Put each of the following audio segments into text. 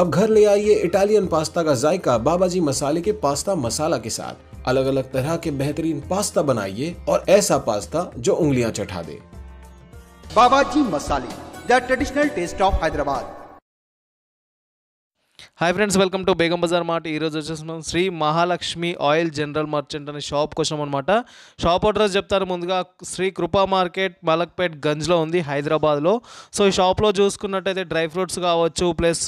अब घर ले आइए इटालियन पास्ता का जायका बाबाजी मसाले के पास्ता मसाला के साथ अलग अलग तरह के बेहतरीन पास्ता बनाइए और ऐसा पास्ता जो उंगलियां चटा दे बाबाजी मसाले the traditional taste of Hyderabad hi friends welcome to Begum Bazaar మాట ఈరోజు వచ్చేసి మనం Shri Mahalakshmi oil general merchant అనే షాప్ కోసం అనమాట షాప్ అడ్రస్ చెప్తారు ముందుగా శ్రీ కృపా మార్కెట్ మలక్పేట్ గంజ్లో ఉంది హైదరాబాద్లో సో ఈ షాప్లో చూసుకున్నట్టయితే డ్రై ఫ్రూట్స్ కావచ్చు ప్లస్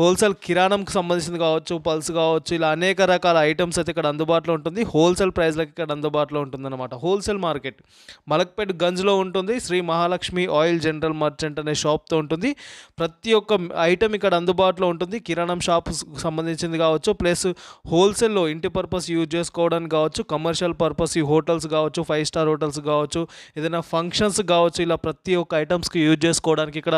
హోల్సేల్ కిరాణంకి సంబంధించింది కావచ్చు పల్స్ కావచ్చు ఇలా అనేక రకాల ఐటమ్స్ అయితే ఇక్కడ అందుబాటులో ఉంటుంది హోల్సేల్ ప్రైస్లకు ఇక్కడ అందుబాటులో ఉంటుంది అనమాట హోల్సేల్ మార్కెట్ మలక్పేట్ గంజ్లో ఉంటుంది Shri Mahalakshmi oil general merchant అనే షాప్తో ఉంటుంది ప్రతి ఒక్క ఐటమ్ ఇక్కడ అందుబాటులో ఉంటుంది కిరాణం షాప్స్ సంబంధించింది కావచ్చు ప్లస్ హోల్సేల్లో ఇంటి పర్పస్ యూజ్ చేసుకోవడానికి కావచ్చు కమర్షియల్ పర్పస్ ఈ హోటల్స్ కావచ్చు ఫైవ్ స్టార్ హోటల్స్ కావచ్చు ఏదైనా ఫంక్షన్స్ కావచ్చు ఇలా ప్రతి ఒక్క ఐటమ్స్కి యూజ్ చేసుకోవడానికి ఇక్కడ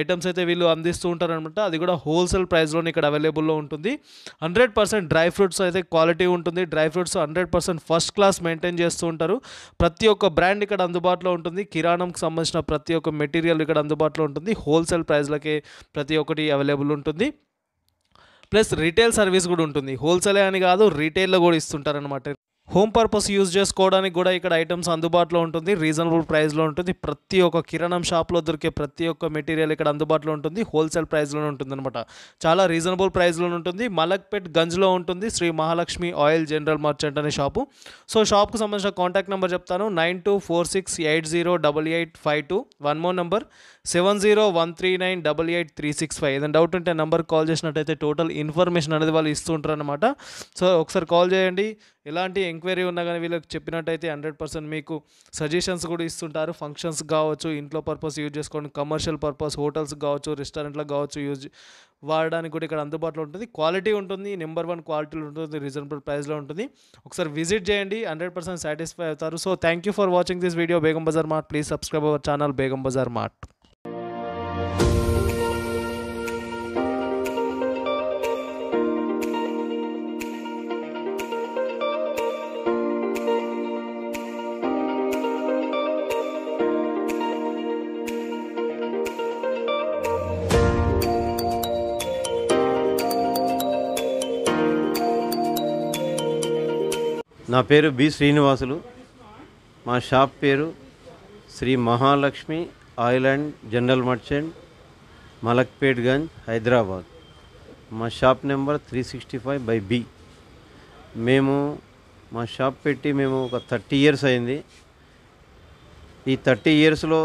ఐటమ్స్ అయితే వీళ్ళు అందిస్తూ ఉంటారనమాట అది కూడా హోల్సేల్ ప్రైస్లోనే ఇక్కడ అవైలబుల్లో ఉంటుంది హండ్రెడ్ పర్సెంట్ డ్రై ఫ్రూట్స్ అయితే క్వాలిటీ ఉంటుంది dry fruits hundred percent first class maintain చేస్తూ ఉంటారు ప్రతి ఒక్క బ్రాండ్ ఇక్కడ అందుబాటులో ఉంటుంది కిరాణంకి సంబంధించిన ప్రతి ఒక్క మెటీరియల్ ఇక్కడ అందుబాటులో ఉంటుంది హోల్సేల్ ప్రైస్లకే ప్రతి ఒక్కటి అవైలబుల్ ఉంటుంది ప్లస్ రీటైల్ సర్వీస్ కూడా ఉంటుంది హోల్సేల్ అని కాదు రీటైల్లో కూడా ఇస్తుంటారనమాట హోమ్ పర్పస్ యూజ్ చేసుకోవడానికి కూడా ఇక్కడ ఐటమ్స్ అందుబాటులో ఉంటుంది రీజనబుల్ ప్రైస్లో ఉంటుంది ప్రతి ఒక్క కిరణం షాప్లో దొరికే ప్రతి ఒక్క మెటీరియల్ ఇక్కడ అందుబాటులో ఉంటుంది హోల్సేల్ ప్రైస్లో ఉంటుంది అనమాట చాలా రీజనబుల్ ప్రైస్లో ఉంటుంది మలక్పేట్ గంజ్లో ఉంటుంది Shri Mahalakshmi oil general merchant అనే షాపు సో షాప్కు సంబంధించిన కాంటాక్ట్ నెంబర్ చెప్తాను nine two four six eight zero double eight five two one more number seven zero one three nine double eight three six five ఏదైనా doubt ఉంటే number call చేసినట్టయితే total information అనేది వాళ్ళు ఇస్తుంటారు అనమాట సో ఒకసారి call చేయండి ఇలాంటి ఎంక్వైరీ ఉన్నా కానీ వీళ్ళకి చెప్పినట్టయితే హండ్రెడ్ పర్సెంట్ మీకు సజెషన్స్ కూడా ఇస్తుంటారు ఫంక్షన్స్ కావచ్చు ఇంట్లో పర్పస్ యూజ్ చేసుకోండి కమర్షియల్ పర్పస్ హోటల్స్ కావచ్చు రెస్టారెంట్లకు కావచ్చు యూజ్ వాడడానికి కూడా ఇక్కడ అందుబాటులో ఉంటుంది క్వాలిటీ ఉంటుంది నెంబర్ వన్ క్వాలిటీలో ఉంటుంది రీజనబుల్ ప్రైస్లో ఉంటుంది ఒకసారి విజిట్ చేయండి హండ్రెడ్ పర్సెంట్ సాటిస్ఫై అవుతారు so thank you for watching this video Begum Bazaar mart please subscribe our channel Begum Bazaar mart నా పేరు బి శ్రీనివాసులు మా షాప్ పేరు Shri Mahalakshmi oil and general merchant Malakpet Ganj Hyderabad మా shop number three sixty five by B మేము మా షాప్ పెట్టి మేము ఒక థర్టీ ఇయర్స్ అయింది ఈ థర్టీ ఇయర్స్లో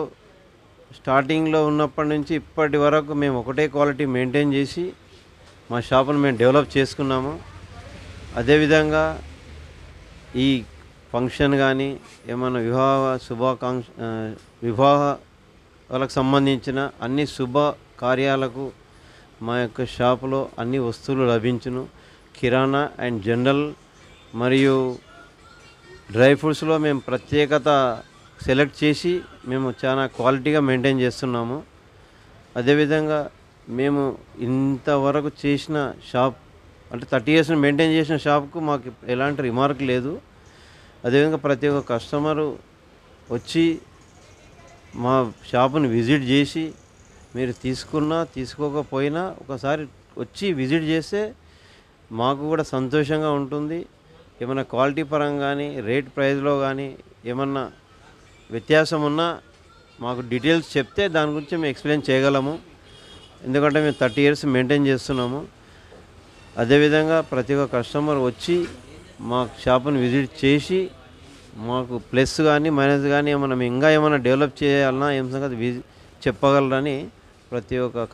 స్టార్టింగ్లో ఉన్నప్పటి నుంచి ఇప్పటి వరకు మేము ఒకటే క్వాలిటీ మెయింటైన్ చేసి మా షాపును మేము డెవలప్ చేసుకున్నాము అదేవిధంగా ఈ ఫంక్షన్ కానీ ఏమైనా వివాహ శుభాకాంక్ష వివాహాలకు సంబంధించిన అన్ని శుభ కార్యాలకు మా యొక్క షాపులో అన్ని వస్తువులు లభించును కిరాణా అండ్ జనరల్ మరియు డ్రై ఫ్రూట్స్లో మేము ప్రత్యేకత సెలెక్ట్ చేసి మేము చాలా క్వాలిటీగా మెయింటైన్ చేస్తున్నాము అదేవిధంగా మేము ఇంతవరకు చేసిన షాప్ అంటే థర్టీ ఇయర్స్ మెయింటైన్ చేసిన షాప్కు మాకు ఎలాంటి రిమార్క్ లేదు అదేవిధంగా ప్రతి ఒక్క కస్టమరు వచ్చి మా షాపుని విజిట్ చేసి మీరు తీసుకున్నా తీసుకోకపోయినా ఒకసారి వచ్చి విజిట్ చేస్తే మాకు కూడా సంతోషంగా ఉంటుంది ఏమైనా క్వాలిటీ పరంగా కానీ రేట్ ప్రైస్లో కానీ ఏమన్నా వ్యత్యాసం ఉన్నా మాకు డీటెయిల్స్ చెప్తే దాని గురించి మేము ఎక్స్ప్లెయిన్ చేయగలము ఎందుకంటే మేము థర్టీ ఇయర్స్ మెయింటైన్ చేస్తున్నాము अदे विधा प्रती कस्टमर वी మా షాప్ను प्लस यानी మాకు ప్లస్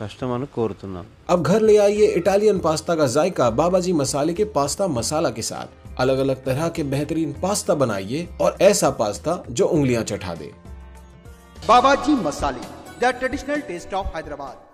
कस्टमर को अब घर ले आइए इटालियन पास्ता का जायका बाबाजी मसाले के पास्ता मसाला के साथ अलग अलग तरह के बेहतरीन पास्ता बनाइए और ऐसा पास्ता जो उंगलियां चटा दे बाबाजी मसाले the traditional taste of Hyderabad